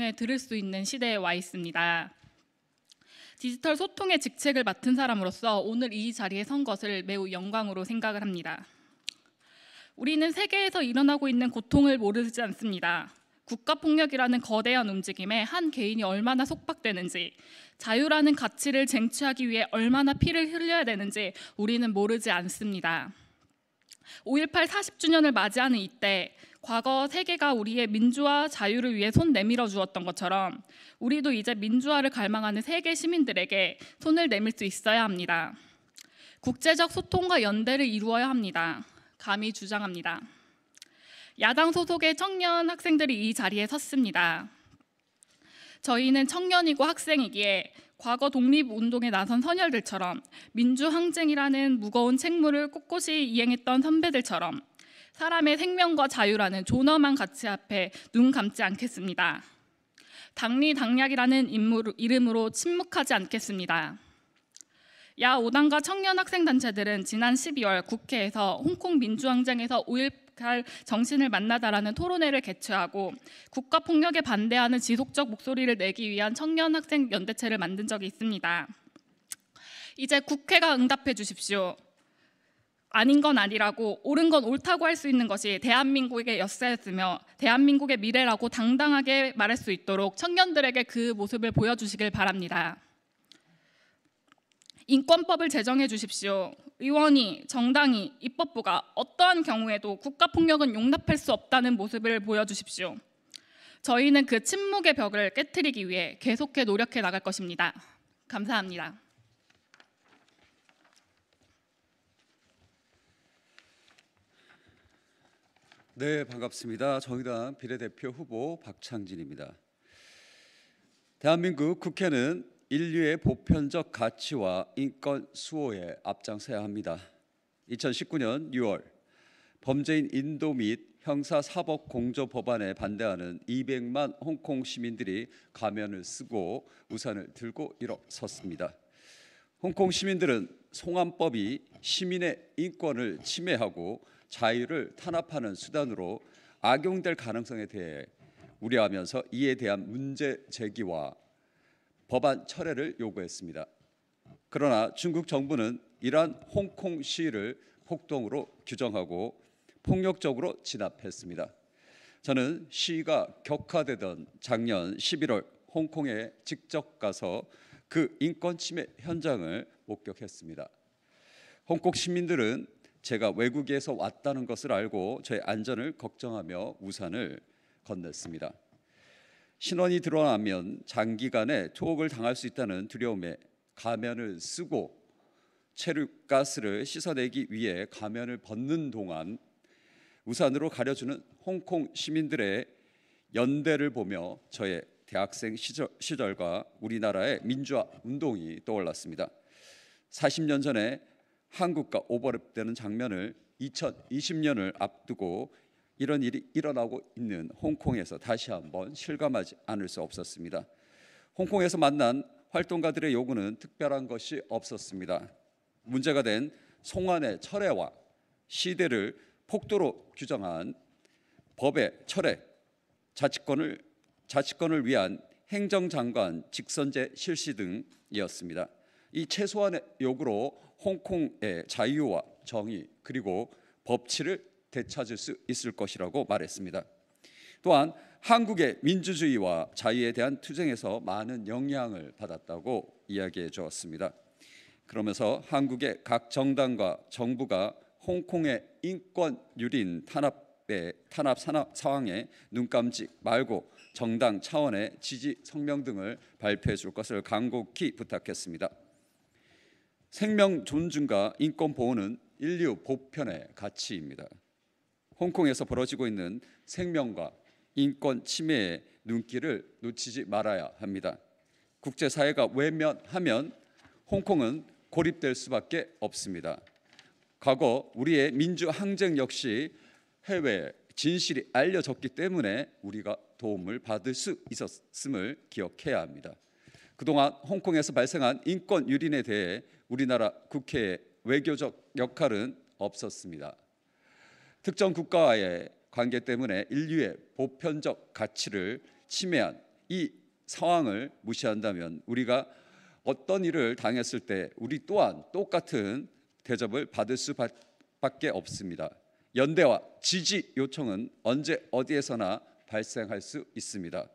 덕 네, 들을 수 있는 시대에 와 있습니다. 디지털 소통의 직책을 맡은 사람으로서 오늘 이 자리에 선 것을 매우 영광으로 생각을 합니다. 우리는 세계에서 일어나고 있는 고통을 모르지 않습니다. 국가폭력이라는 거대한 움직임에 한 개인이 얼마나 속박되는지, 자유라는 가치를 쟁취하기 위해 얼마나 피를 흘려야 되는지 우리는 모르지 않습니다. 5.18 40주년을 맞이하는 이때 과거 세계가 우리의 민주화 자유를 위해 손 내밀어 주었던 것처럼 우리도 이제 민주화를 갈망하는 세계 시민들에게 손을 내밀 수 있어야 합니다. 국제적 소통과 연대를 이루어야 합니다. 감히 주장합니다. 야당 소속의 청년 학생들이 이 자리에 섰습니다. 저희는 청년이고 학생이기에 과거 독립운동에 나선 선열들처럼 민주항쟁이라는 무거운 책무를 꼿꼿이 이행했던 선배들처럼 사람의 생명과 자유라는 존엄한 가치 앞에 눈 감지 않겠습니다. 당리당략이라는 이름으로 침묵하지 않겠습니다. 야 5당과 청년 학생 단체들은 지난 12월 국회에서 홍콩 민주항쟁에서 5.18 정신을 만나다라는 토론회를 개최하고 국가 폭력에 반대하는 지속적 목소리를 내기 위한 청년 학생 연대체를 만든 적이 있습니다. 이제 국회가 응답해 주십시오. 아닌 건 아니라고 옳은 건 옳다고 할 수 있는 것이 대한민국의 역사였으며 대한민국의 미래라고 당당하게 말할 수 있도록 청년들에게 그 모습을 보여주시길 바랍니다. 인권법을 제정해 주십시오. 의원이, 정당이, 입법부가 어떠한 경우에도 국가폭력은 용납할 수 없다는 모습을 보여주십시오. 저희는 그 침묵의 벽을 깨뜨리기 위해 계속해 노력해 나갈 것입니다. 감사합니다. 네, 반갑습니다. 정의당 비례대표 후보 박창진입니다. 대한민국 국회는 인류의 보편적 가치와 인권 수호에 앞장서야 합니다. 2019년 6월 범죄인 인도 및 형사 사법 공조 법안에 반대하는 200만 홍콩 시민들이 가면을 쓰고 우산을 들고 일어섰습니다. 홍콩 시민들은 송환법이 시민의 인권을 침해하고 자유를 탄압하는 수단으로 악용될 가능성에 대해 우려하면서 이에 대한 문제 제기와 법안 철회를 요구했습니다. 그러나 중국 정부는 이러한 홍콩 시위를 폭동으로 규정하고 폭력적으로 진압했습니다. 저는 시위가 격화되던 작년 11월 홍콩에 직접 가서 그 인권 침해 현장을 목격했습니다. 홍콩 시민들은 제가 외국에서 왔다는 것을 알고 저의 안전을 걱정하며 우산을 건넸습니다. 신원이 드러나면 장기간에 투옥을 당할 수 있다는 두려움에 가면을 쓰고 체류가스를 씻어내기 위해 가면을 벗는 동안 우산으로 가려주는 홍콩 시민들의 연대를 보며 저의 대학생 시절, 과 우리나라의 민주화 운동이 떠올랐습니다. 40년 전에 한국과 오버랩되는 장면을 2020년을 앞두고 이런 일이 일어나고 있는 홍콩에서 다시 한번 실감하지 않을 수 없었습니다. 홍콩에서 만난 활동가들의 요구는 특별한 것이 없었습니다. 문제가 된 송환의 철회와 시대를 폭도로 규정한 법의 철회, 자치권을 자치권을 위한 행정장관 직선제 실시 등이었습니다. 이 최소한의 요구로 홍콩의 자유와 정의 그리고 법치를 되찾을 수 있을 것이라고 말했습니다. 또한 한국의 민주주의와 자유에 대한 투쟁에서 많은 영향을 받았다고 이야기해 주었습니다. 그러면서 한국의 각 정당과 정부가 홍콩의 인권 유린 탄압의 탄압 상황에 눈 감지 말고 정당 차원의 지지 성명 등을 발표해 줄 것을 간곡히 부탁했습니다. 생명 존중과 인권 보호는 인류 보편의 가치입니다. 홍콩에서 벌어지고 있는 생명과 인권 침해의 눈길을 놓치지 말아야 합니다. 국제사회가 외면하면 홍콩은 고립될 수밖에 없습니다. 과거 우리의 민주 항쟁 역시 해외 진실이 알려졌기 때문에 우리가 도움을 받을 수 있었음을 기억해야 합니다. 그동안 홍콩에서 발생한 인권 유린에 대해 우리나라 국회의 외교적 역할은 없었습니다. 특정 국가와의 관계 때문에 인류의 보편적 가치를 침해한 이 상황을 무시한다면 우리가 어떤 일을 당했을 때 우리 또한 똑같은 대접을 받을 수밖에 없습니다. 연대와 지지 요청은 언제 어디에서나 발생할 수 있습니다.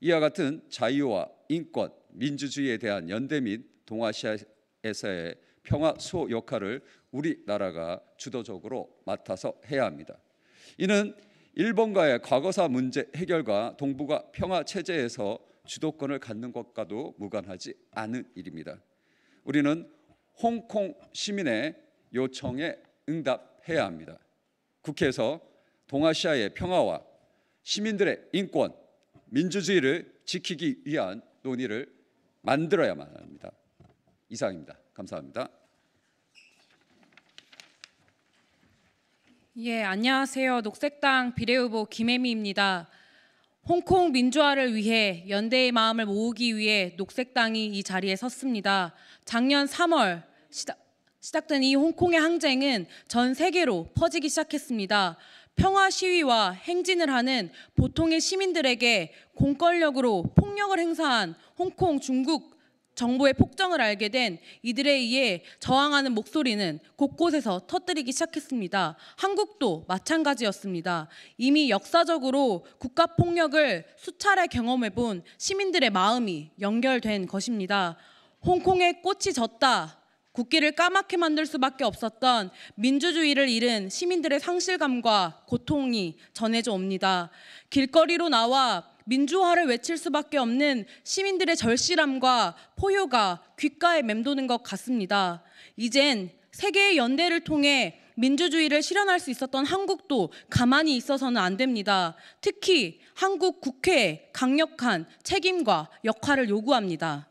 이와 같은 자유와 인권, 민주주의에 대한 연대 및 동아시아 에서의 평화 수호 역할을 우리나라가 주도적으로 맡아서 해야 합니다. 이는 일본과의 과거사 문제 해결과 동북아 평화 체제에서 주도권을 갖는 것과도 무관하지 않은 일입니다. 우리는 홍콩 시민의 요청에 응답해야 합니다. 국회에서 동아시아의 평화와 시민들의 인권, 민주주의를 지키기 위한 논의를 만들어야만 합니다. 이상입니다. 감사합니다. 예, 안녕하세요. 녹색당 비례후보 김혜미입니다. 홍콩 민주화를 위해 연대의 마음을 모으기 위해 녹색당이 이 자리에 섰습니다. 작년 3월 시작, 시작된 이 홍콩의 항쟁은 전 세계로 퍼지기 시작했습니다. 평화 시위와 행진을 하는 보통의 시민들에게 공권력으로 폭력을 행사한 홍콩, 중국 정부의 폭정을 알게 된 이들에 의해 저항하는 목소리는 곳곳에서 터뜨리기 시작했습니다. 한국도 마찬가지였습니다. 이미 역사적으로 국가 폭력을 수차례 경험해 본 시민들의 마음이 연결된 것입니다. 홍콩에 꽃이 졌다. 국기를 까맣게 만들 수밖에 없었던 민주주의를 잃은 시민들의 상실감과 고통이 전해져 옵니다. 길거리로 나와 민주화를 외칠 수밖에 없는 시민들의 절실함과 포효가 귓가에 맴도는 것 같습니다. 이젠 세계의 연대를 통해 민주주의를 실현할 수 있었던 한국도 가만히 있어서는 안 됩니다. 특히 한국 국회에 강력한 책임과 역할을 요구합니다.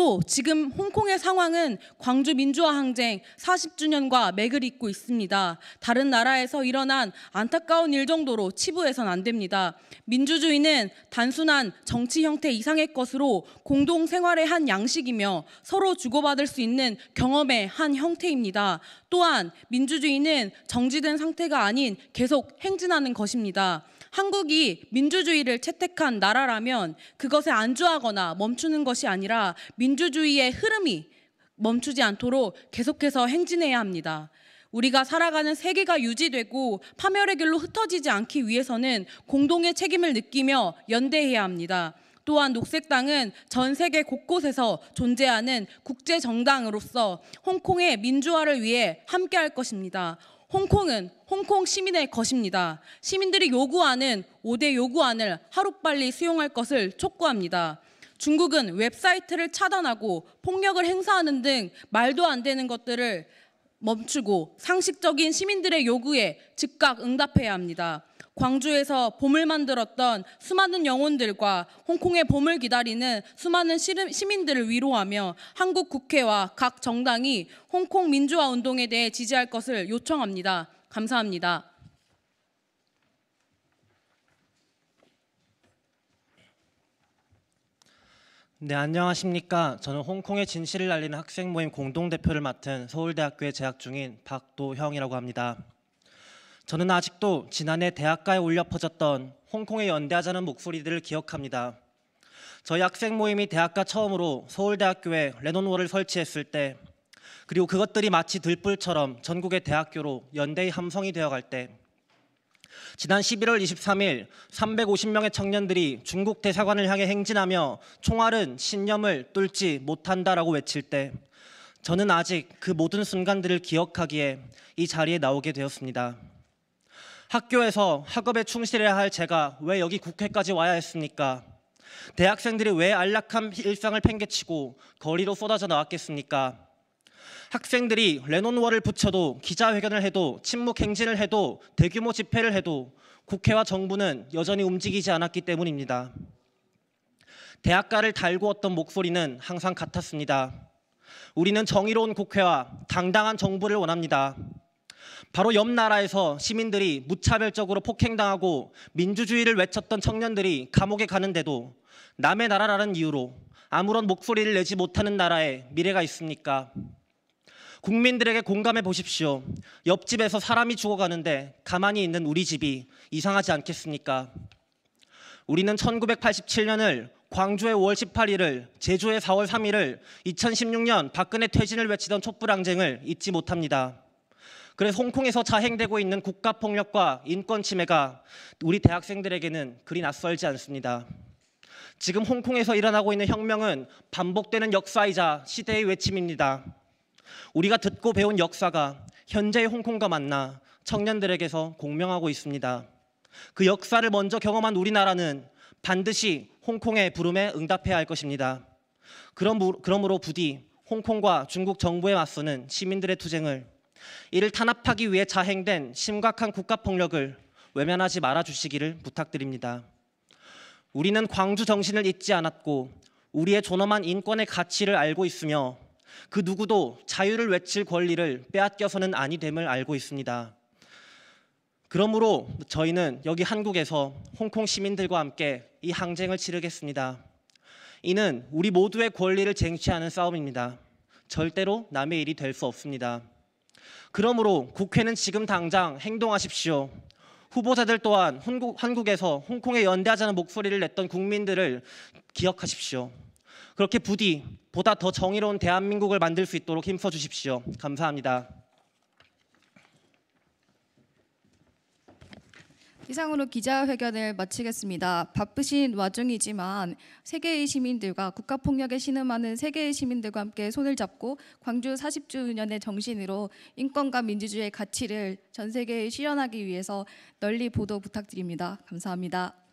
또 지금 홍콩의 상황은 광주 민주화 항쟁 40주년과 맥을 잇고 있습니다. 다른 나라에서 일어난 안타까운 일 정도로 치부해선 안 됩니다. 민주주의는 단순한 정치 형태 이상의 것으로 공동 생활의 한 양식이며 서로 주고받을 수 있는 경험의 한 형태입니다. 또한 민주주의는 정지된 상태가 아닌 계속 행진하는 것입니다. 한국이 민주주의를 채택한 나라라면 그것에 안주하거나 멈추는 것이 아니라 민 민주주의의 흐름이 멈추지 않도록 계속해서 행진해야 합니다. 우리가 살아가는 세계가 유지되고 파멸의 길로 흩어지지 않기 위해서는 공동의 책임을 느끼며 연대해야 합니다. 또한 녹색당은 전 세계 곳곳에서 존재하는 국제 정당으로서 홍콩의 민주화를 위해 함께할 것입니다. 홍콩은 홍콩 시민의 것입니다. 시민들이 요구하는 5대 요구안을 하루빨리 수용할 것을 촉구합니다. 중국은 웹사이트를 차단하고 폭력을 행사하는 등 말도 안 되는 것들을 멈추고 상식적인 시민들의 요구에 즉각 응답해야 합니다. 광주에서 봄을 만들었던 수많은 영혼들과 홍콩의 봄을 기다리는 수많은 시민들을 위로하며 한국 국회와 각 정당이 홍콩 민주화 운동에 대해 지지할 것을 요청합니다. 감사합니다. 네, 안녕하십니까. 저는 홍콩의 진실을 알리는 학생 모임 공동대표를 맡은 서울대학교에 재학 중인 박도형이라고 합니다. 저는 아직도 지난해 대학가에 울려 퍼졌던 홍콩에 연대하자는 목소리들을 기억합니다. 저희 학생 모임이 대학가 처음으로 서울대학교에 레논홀을 설치했을 때 그리고 그것들이 마치 들불처럼 전국의 대학교로 연대의 함성이 되어갈 때 지난 11월 23일 350명의 청년들이 중국 대사관을 향해 행진하며 총알은 신념을 뚫지 못한다라고 외칠 때 저는 아직 그 모든 순간들을 기억하기에 이 자리에 나오게 되었습니다. 학교에서 학업에 충실해야 할 제가 왜 여기 국회까지 와야 했습니까? 대학생들이 왜 안락한 일상을 팽개치고 거리로 쏟아져 나왔겠습니까? 학생들이 레논워를 붙여도 기자회견을 해도 침묵 행진을 해도 대규모 집회를 해도 국회와 정부는 여전히 움직이지 않았기 때문입니다. 대학가를 달구었던 목소리는 항상 같았습니다. 우리는 정의로운 국회와 당당한 정부를 원합니다. 바로 옆 나라에서 시민들이 무차별적으로 폭행당하고 민주주의를 외쳤던 청년들이 감옥에 가는데도 남의 나라라는 이유로 아무런 목소리를 내지 못하는 나라에 미래가 있습니까? 국민들에게 공감해 보십시오. 옆집에서 사람이 죽어가는데 가만히 있는 우리 집이 이상하지 않겠습니까? 우리는 1987년을 광주의 5월 18일을 제주의 4월 3일을 2016년 박근혜 퇴진을 외치던 촛불항쟁을 잊지 못합니다. 그래서 홍콩에서 자행되고 있는 국가폭력과 인권침해가 우리 대학생들에게는 그리 낯설지 않습니다. 지금 홍콩에서 일어나고 있는 혁명은 반복되는 역사이자 시대의 외침입니다. 우리가 듣고 배운 역사가 현재의 홍콩과 만나 청년들에게서 공명하고 있습니다. 그 역사를 먼저 경험한 우리나라는 반드시 홍콩의 부름에 응답해야 할 것입니다. 그러므로 부디 홍콩과 중국 정부에 맞서는 시민들의 투쟁을 이를 탄압하기 위해 자행된 심각한 국가 폭력을 외면하지 말아 주시기를 부탁드립니다. 우리는 광주 정신을 잊지 않았고 우리의 존엄한 인권의 가치를 알고 있으며 그 누구도 자유를 외칠 권리를 빼앗겨서는 아니 됨을 알고 있습니다. 그러므로 저희는 여기 한국에서 홍콩 시민들과 함께 이 항쟁을 치르겠습니다. 이는 우리 모두의 권리를 쟁취하는 싸움입니다. 절대로 남의 일이 될 수 없습니다. 그러므로 국회는 지금 당장 행동하십시오. 후보자들 또한 한국에서 홍콩에 연대하자는 목소리를 냈던 국민들을 기억하십시오. 그렇게 부디 보다 더 정의로운 대한민국을 만들 수 있도록 힘써 주십시오. 감사합니다. 이상으로 기자회견을 마치겠습니다. 바쁘신 와중이지만 세계의 시민들과 국가폭력에 신음하는 세계의 시민들과 함께 손을 잡고 광주 40주년의 정신으로 인권과 민주주의의 가치를 전 세계에 실현하기 위해서 널리 보도 부탁드립니다. 감사합니다.